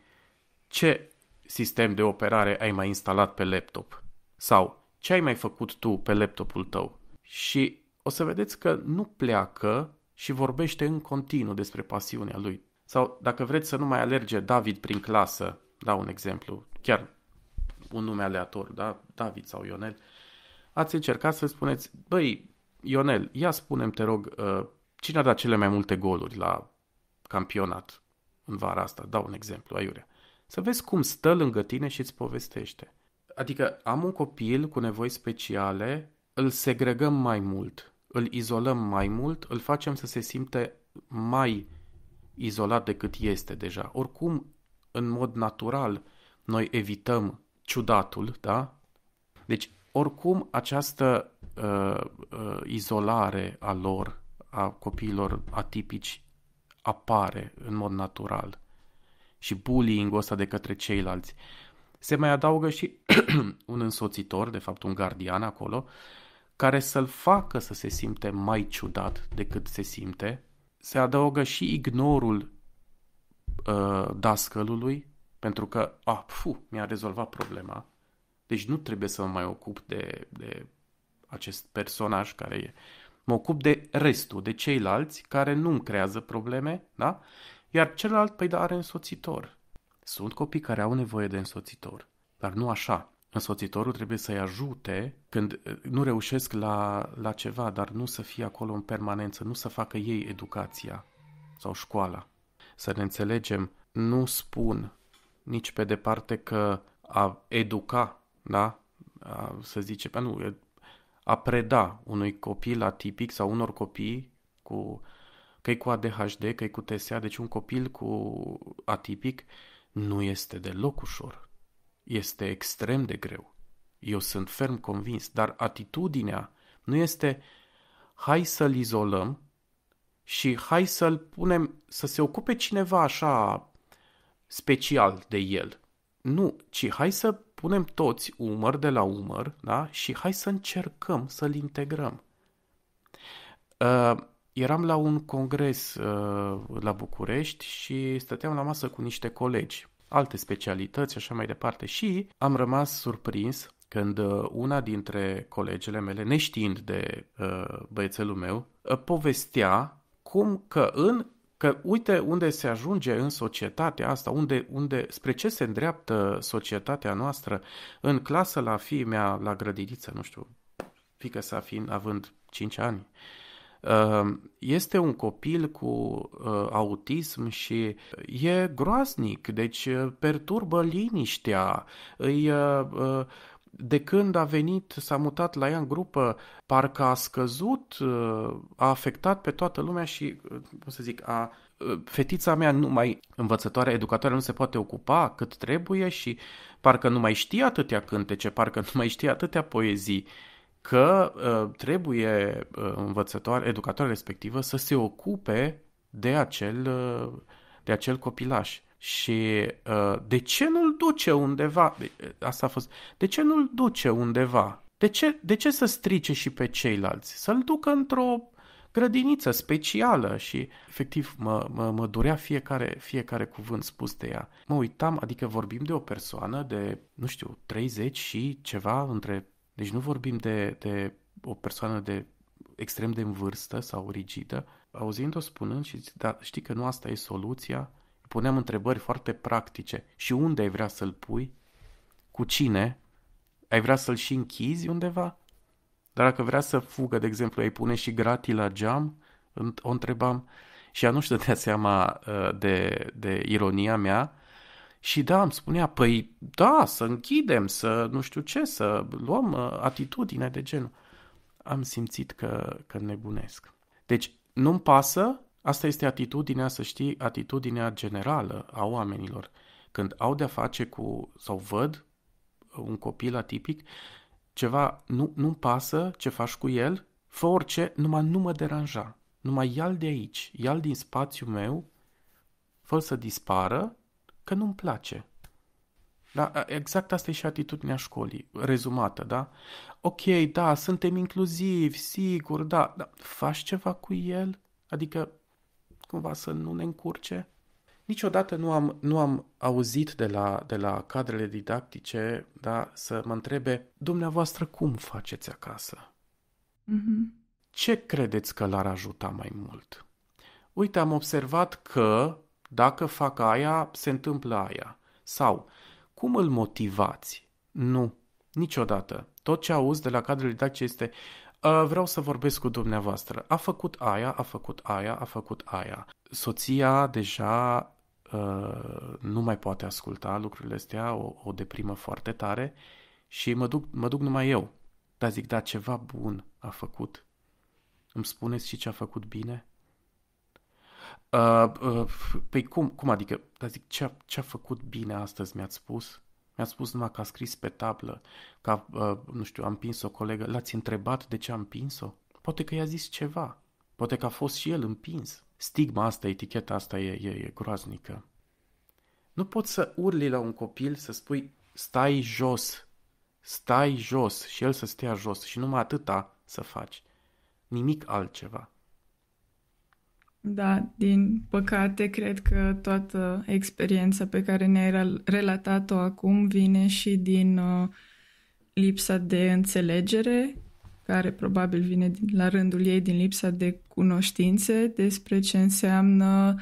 ce sistem de operare ai mai instalat pe laptop sau ce ai mai făcut tu pe laptopul tău. Și o să vedeți că nu pleacă și vorbește în continuu despre pasiunea lui. Sau dacă vreți să nu mai alerge David prin clasă, dau un exemplu, chiar un nume aleator, da? David sau Ionel, ați încercat să spuneți, băi, Ionel, ia spunem te rog, uh, cine a dat cele mai multe goluri la campionat în vara asta? Dau un exemplu, aiurea. Să vezi cum stă lângă tine și îți povestește. Adică am un copil cu nevoi speciale, îl segregăm mai mult, îl izolăm mai mult, îl facem să se simte mai izolat decât este deja. Oricum, în mod natural, noi evităm ciudatul, da? Deci, oricum, această uh, uh, izolare a lor, a copiilor atipici, apare în mod natural și bullying-ul ăsta de către ceilalți. Se mai adaugă și [CLEARS THROAT] un însoțitor, de fapt un gardian acolo, care să-l facă să se simte mai ciudat decât se simte. Se adaugă și ignorul uh, dascălului, pentru că, a, fu, mi-a rezolvat problema. Deci nu trebuie să mă mai ocup de, de acest personaj care e. Mă ocup de restul, de ceilalți care nu-mi creează probleme, da? iar celălalt, păi, da, are însoțitor. Sunt copii care au nevoie de însoțitor, dar nu așa. Însoțitorul trebuie să-i ajute când uh, nu reușesc la, la ceva, dar nu să fie acolo în permanență, nu să facă ei educația sau școala. Să ne înțelegem, nu spun nici pe departe că a educa, da? A, să zice, nu, a preda unui copil atipic sau unor copii cu că e cu ADHD, că e cu TSA, deci un copil cu atipic nu este deloc ușor. Este extrem de greu. Eu sunt ferm convins, dar atitudinea nu este hai să-l izolăm și hai să-l punem să se ocupe cineva așa special de el. Nu, ci hai să punem toți umăr de la umăr da? și hai să încercăm să-l integrăm. Uh, eram la un congres uh, la București și stăteam la masă cu niște colegi, alte specialități așa mai departe și am rămas surprins când uh, una dintre colegele mele, neștiind de uh, băiețelul meu, povestea cum că în că uite unde se ajunge în societatea asta, unde, unde, spre ce se îndreaptă societatea noastră în clasă la fi mea, la grădiniță, nu știu, fică sa fiind având 5 ani, uh, Ehm, este un copil cu eh, autism și e groaznic, deci eh, perturbă liniștea, îi eh, de când a venit, s-a mutat la ea în grupă, parcă a scăzut, a afectat pe toată lumea și, cum să zic, a, fetița mea nu mai învățătoare, educatoare nu se poate ocupa cât trebuie și parcă nu mai știe atâtea cântece, parcă nu mai știe atâtea poezii că uh, trebuie uh, învățătoare, educatoarea respectivă să se ocupe de acel, uh, de acel copilaș. Și uh, de ce nu-l duce undeva? Asta a fost. De ce nu-l duce undeva? De ce, de ce să strice și pe ceilalți? Să-l ducă într-o grădiniță specială și efectiv mă, mă, mă durea fiecare, fiecare cuvânt spus de ea. Mă uitam, adică vorbim de o persoană de, nu știu, 30 și ceva, între deci nu vorbim de, de o persoană de extrem de în vârstă sau rigidă, auzind-o spunând și zic, da, știi că nu asta e soluția, puneam întrebări foarte practice. Și unde ai vrea să-l pui? Cu cine? Ai vrea să-l și închizi undeva? Dar dacă vrea să fugă, de exemplu, ai pune și gratii la geam? O întrebam. Și ea nu-și dădea seama uh, de, de ironia mea și da, îmi spunea, păi da, să închidem, să nu știu ce, să luăm uh, atitudine de genul. Am simțit că, că nebunesc. Deci nu-mi pasă, asta este atitudinea, să știi, atitudinea generală a oamenilor. Când au de-a face cu, sau văd uh, un copil atipic, ceva, nu, nu-mi pasă ce faci cu el, fă orice, numai nu mă deranja. Numai ia de aici, ia din spațiul meu, fă să dispară că nu-mi place. Da? Exact asta e și atitudinea școlii, rezumată, da? Ok, da, suntem inclusivi, sigur, da, dar faci ceva cu el? Adică, cumva să nu ne încurce? Niciodată nu am, nu am auzit de la, de la cadrele didactice da, să mă întrebe, dumneavoastră, cum faceți acasă? Mm-hmm. Ce credeți că l-ar ajuta mai mult? Uite, am observat că dacă fac aia, se întâmplă aia. Sau, cum îl motivați? Nu, niciodată. Tot ce auzi de la cadrul didactic este ă, vreau să vorbesc cu dumneavoastră. A făcut aia, a făcut aia, a făcut aia. Soția deja uh, nu mai poate asculta lucrurile astea, o, o deprimă foarte tare și mă duc, mă duc numai eu. Dar zic, da, ceva bun a făcut. Îmi spuneți și ce a făcut bine? Uh, uh, păi cum, cum adică? Dar zic, ce-a, ce-a făcut bine astăzi, mi-ați spus? Mi-ați spus numai că a scris pe tablă, că, a, uh, nu știu, am pins o colegă. L-ați întrebat de ce am pins-o? Poate că i-a zis ceva. Poate că a fost și el împins. Stigma asta, eticheta asta e, e, e groaznică. Nu poți să urli la un copil să spui stai jos, stai jos și el să stea jos și numai atâta să faci. Nimic altceva. Da, din păcate, cred că toată experiența pe care ne-ai relatat-o acum vine și din uh, lipsa de înțelegere, care probabil vine din, la rândul ei din lipsa de cunoștințe despre ce înseamnă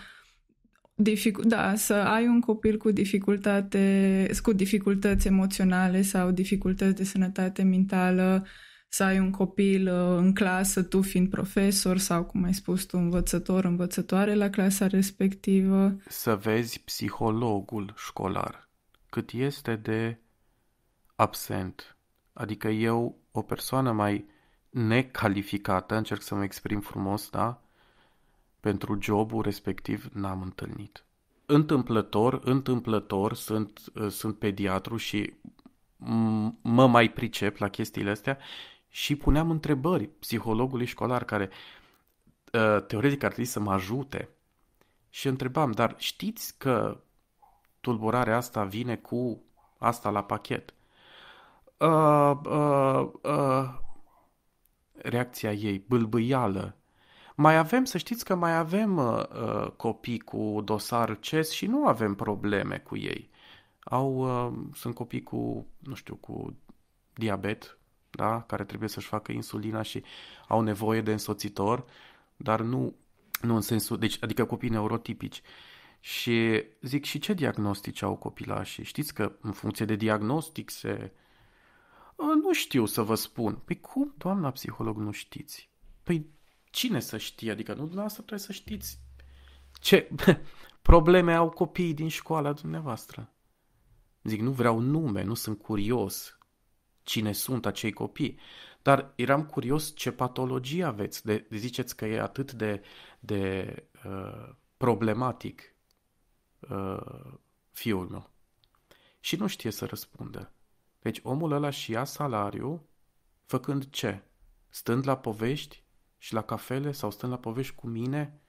dificu- da, să ai un copil cu dificultate, cu dificultăți emoționale sau dificultăți de sănătate mentală uh, să ai un copil uh, în clasă, tu fiind profesor sau, cum ai spus tu, învățător, învățătoare la clasa respectivă. Să vezi psihologul școlar, cât este de absent. Adică eu, o persoană mai necalificată, încerc să mă exprim frumos, da? Pentru jobul respectiv n-am întâlnit. Întâmplător, întâmplător, sunt, uh, sunt pediatru și mă mai pricep la chestiile astea și puneam întrebări psihologului școlar care ă, teoretic ar trebui să mă ajute și întrebam, dar știți că tulburarea asta vine cu asta la pachet? Uh, uh, uh, reacția ei, bâlbâială. Mai avem, să știți că mai avem uh, copii cu dosar CES și nu avem probleme cu ei. Au, uh, sunt copii cu, nu știu, cu diabet, da? care trebuie să-și facă insulina și au nevoie de însoțitor, dar nu, nu în sensul, deci, adică copii neurotipici. Și zic, și ce diagnostici au copilașii? Știți că în funcție de diagnostic se... Nu știu să vă spun. Păi cum, doamna psiholog, nu știți? Păi cine să știe? Adică nu dumneavoastră trebuie să știți ce [LAUGHS] probleme au copiii din școala dumneavoastră. Zic, nu vreau nume, nu sunt curios cine sunt acei copii. Dar eram curios ce patologie aveți, de, de ziceți că e atât de, de uh, problematic uh, fiul meu. Și nu știe să răspundă. Deci omul ăla și ia salariu făcând ce? Stând la povești și la cafele sau stând la povești cu mine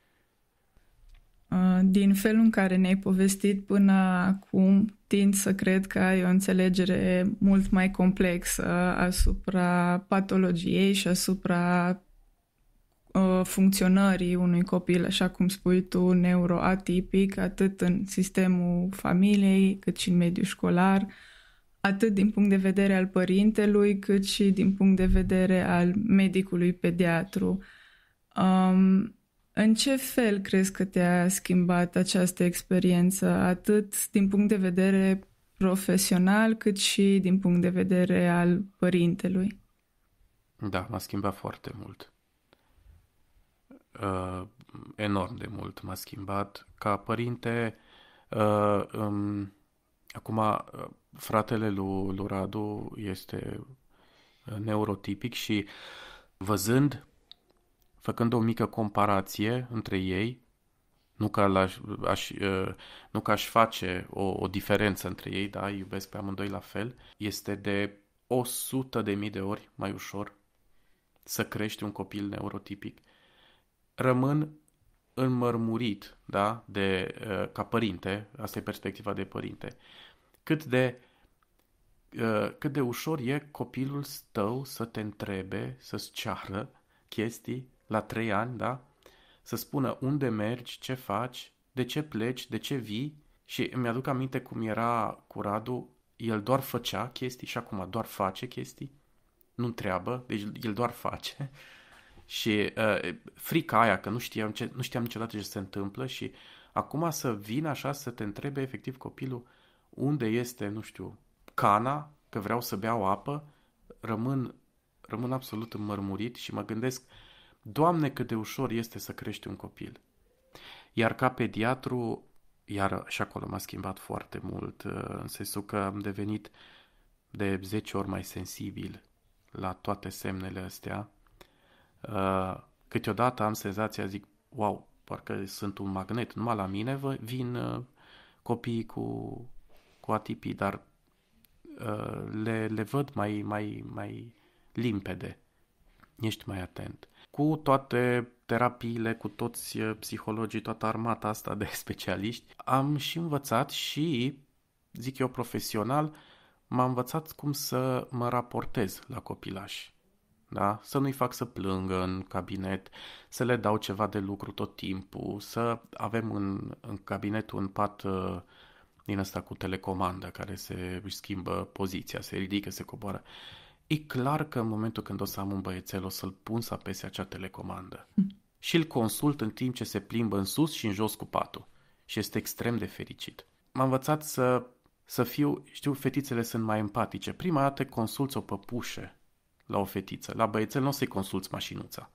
Uh, din felul în care ne-ai povestit până acum, tind să cred că ai o înțelegere mult mai complexă asupra patologiei și asupra uh, funcționării unui copil, așa cum spui tu, neuroatipic, atât în sistemul familiei, cât și în mediul școlar, atât din punct de vedere al părintelui, cât și din punct de vedere al medicului pediatru. Um, în ce fel crezi că te-a schimbat această experiență, atât din punct de vedere profesional, cât și din punct de vedere al părintelui? Da, m-a schimbat foarte mult. Uh, enorm de mult m-a schimbat. Ca părinte, uh, um, acum uh, fratele lui, lui Radu este neurotipic și văzând făcând o mică comparație între ei, nu că, l-aș, aș, ă, nu că aș face o, o diferență între ei, da, iubesc pe amândoi la fel, este de 100 de mii de ori mai ușor să crești un copil neurotipic. Rămân înmărmurit, da, de, ă, ca părinte, asta e perspectiva de părinte, cât de, ă, cât de ușor e copilul tău să te întrebe, să-ți ceară chestii la trei ani, da? Să spună unde mergi, ce faci, de ce pleci, de ce vii și îmi aduc aminte cum era cu Radu, el doar făcea chestii și acum doar face chestii, nu treabă, deci el doar face [LAUGHS] și uh, frica aia că nu știam, ce, nu știam niciodată ce se întâmplă și acum să vin așa să te întrebe efectiv copilul unde este, nu știu, cana, că vreau să beau apă, rămân, rămân absolut înmărmurit și mă gândesc uh, Doamne, cât de ușor este să crești un copil. Iar ca pediatru, iar și acolo m-a schimbat foarte mult, uh, în sensul că am devenit de 10 ori mai sensibil la toate semnele astea. Uh, câteodată am senzația, zic, wow, parcă sunt un magnet, numai la mine vin uh, copiii cu, cu atipii, dar le, le văd mai, mai, mai limpede. Ești mai atent cu toate terapiile, cu toți eh, psihologii, toată armata asta de [LAUGHS] specialiști, am și învățat și, zic eu profesional, m-am învățat cum să mă raportez la copilași. Da? Să nu-i fac să plângă în cabinet, să le dau ceva de lucru tot timpul, să avem în, în cabinet un pat eh, din ăsta cu telecomandă care se își schimbă poziția, se ridică, se coboară. Uh, E clar că în momentul când o să am un băiețel, o să-l pun să apese acea telecomandă. Mm. Și îl consult în timp ce se plimbă în sus și în jos cu patul. Și este extrem de fericit. M-a învățat să, să fiu, știu, fetițele sunt mai empatice. Prima dată consulți o păpușă la o fetiță. La băiețel nu o să-i consulți mașinuța.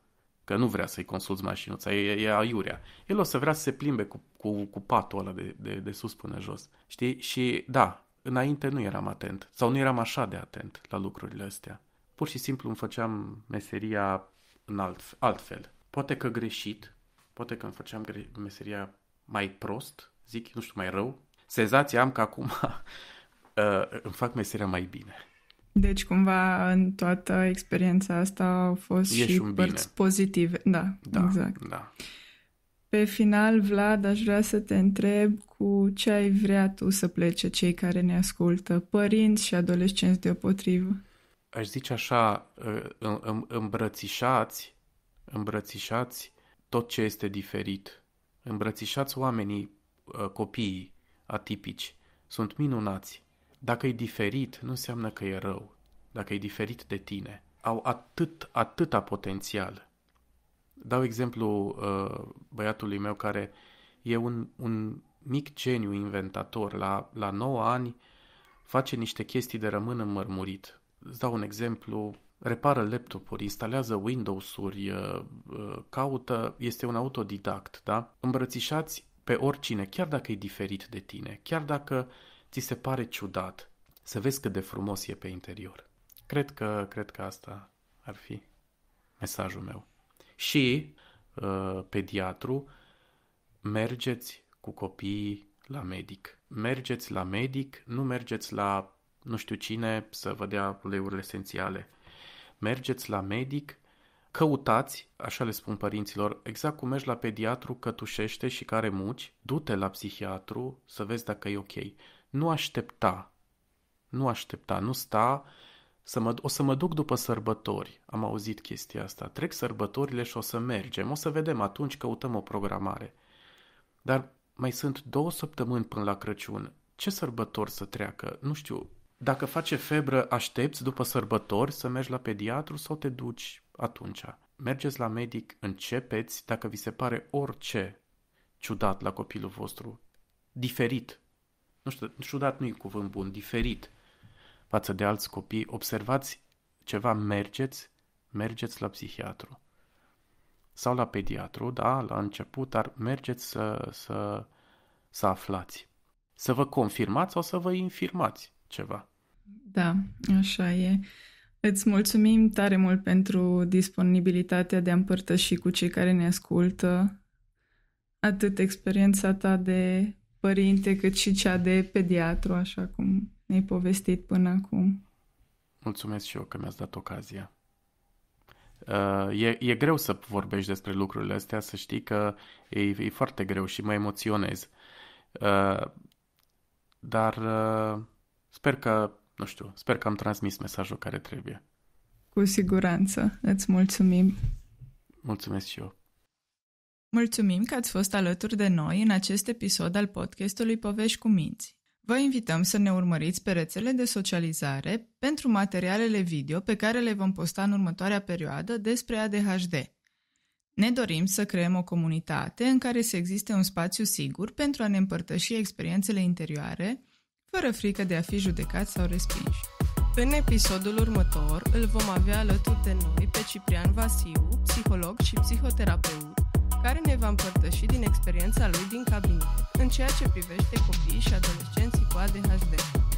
Că nu vrea să-i consulți mașinuța, e, e aiurea. El o să vrea să se plimbe cu, cu, cu patul ăla de, de, de sus până jos. Știi? Și da, înainte nu eram atent sau nu eram așa de atent la lucrurile astea. Pur și simplu îmi făceam meseria în alt, altfel. Poate că greșit, poate că îmi făceam gre- meseria mai prost, zic, nu știu, mai rău. Senzația am că acum [LAUGHS] uh, îmi fac meseria mai bine. Deci, cumva, în toată experiența asta au fost Ești și un bine. părți pozitive. Da, da exact. Da. Pe final, Vlad, aș vrea să te întreb cu ce ai vrea tu să plece cei care ne ascultă, părinți și adolescenți deopotrivă. Aș zice așa, uh, îmbrățișați, îmbrățișați tot ce este diferit. Îmbrățișați oamenii, uh, copiii atipici. Sunt minunați. Dacă e diferit, nu înseamnă că e rău. Dacă e diferit de tine. Au atât, atâta potențial Dau exemplu uh, băiatului meu care e un, un mic geniu inventator. La, la 9 ani face niște chestii de rămân înmărmurit. Îți dau un exemplu, repară laptopuri, instalează Windows-uri, uh, uh, caută, este un autodidact, da? Îmbrățișați pe oricine, chiar dacă e diferit de tine, chiar dacă ți se pare ciudat, să vezi cât de frumos e pe interior. Cred că, cred că asta ar fi mesajul meu și uh, pediatru, mergeți cu copiii la medic. Mergeți la medic, nu mergeți la nu știu cine să vă dea uleiurile esențiale. Mergeți la medic, căutați, așa le spun părinților, exact cum mergi la pediatru că tușește și care muci, du-te la psihiatru să vezi dacă e ok. Nu aștepta, nu aștepta, nu sta să mă, o să mă duc după sărbători. Am auzit chestia asta. Trec sărbătorile și o să mergem. O să vedem atunci, căutăm o programare. Dar mai sunt două săptămâni până la Crăciun. Ce sărbători să treacă? Nu știu. Dacă face febră, aștepți după sărbători să mergi la pediatru sau te duci atunci. Mergeți la medic, începeți dacă vi se pare orice ciudat la copilul vostru. Diferit. Nu știu, ciudat nu e cuvânt bun, diferit față de alți copii, observați ceva, mergeți, mergeți la psihiatru sau la pediatru, da, la început, dar mergeți să, să, să aflați. Să vă confirmați sau să vă infirmați ceva. Da, așa e. Îți mulțumim tare mult pentru disponibilitatea de a împărtăși cu cei care ne ascultă atât experiența ta de părinte, cât și cea de pediatru, așa cum ne-ai povestit până acum. Mulțumesc și eu că mi-ați dat ocazia. Uh, e, e greu să vorbești despre lucrurile astea, să știi că e, e foarte greu și mă emoționez. Uh, dar uh, sper că, nu știu, sper că am transmis mesajul care trebuie. Cu siguranță. Îți mulțumim. Mulțumesc și eu. Mulțumim că ați fost alături de noi în acest episod al podcastului Povești cu Minți. Vă invităm să ne urmăriți pe rețele de socializare pentru materialele video pe care le vom posta în următoarea perioadă despre ADHD. Ne dorim să creăm o comunitate în care să existe un spațiu sigur pentru a ne împărtăși experiențele interioare, fără frică de a fi judecați sau respinși. În episodul următor îl vom avea alături de noi pe Ciprian Vasiu, psiholog și psihoterapeut, care ne va împărtăși din experiența lui din cabinet, în ceea ce privește copiii și adolescenții cu ADHD.